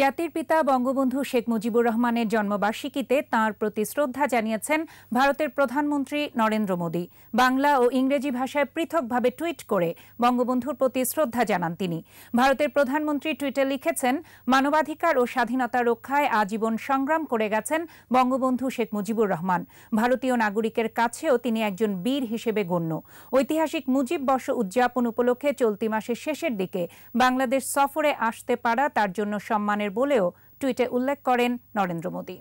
জাতির পিতা বঙ্গবন্ধু শেখ মুজিবুর রহমানের জন্মবার্ষিকীতে তাঁর প্রতি শ্রদ্ধা জানিয়েছেন ভারতের প্রধানমন্ত্রী নরেন্দ্র মোদী বাংলা ও ইংরেজি ভাষায় পৃথকভাবে টুইট করে বঙ্গবন্ধুর প্রতি শ্রদ্ধা জানান তিনি ভারতের প্রধানমন্ত্রী টুইটে লিখেছেন মানবাধিকার ও স্বাধীনতা রক্ষায় আজীবন সংগ্রাম করে গেছেন বঙ্গবন্ধু শেখ মুজিবুর রহমান ভারতীয় নাগরিকের কাছেও তিনি একজন বীর হিসেবে গণ্য ঐতিহাসিক মুজিব বর্ষ উদযাপন উপলক্ষে চলতি মাসের শেষের দিকে বাংলাদেশ সফরে আসতে পারা তার জন্য সম্মান মানের বলেও টুইটে উল্লেখ করেন নরেন্দ্র মোদী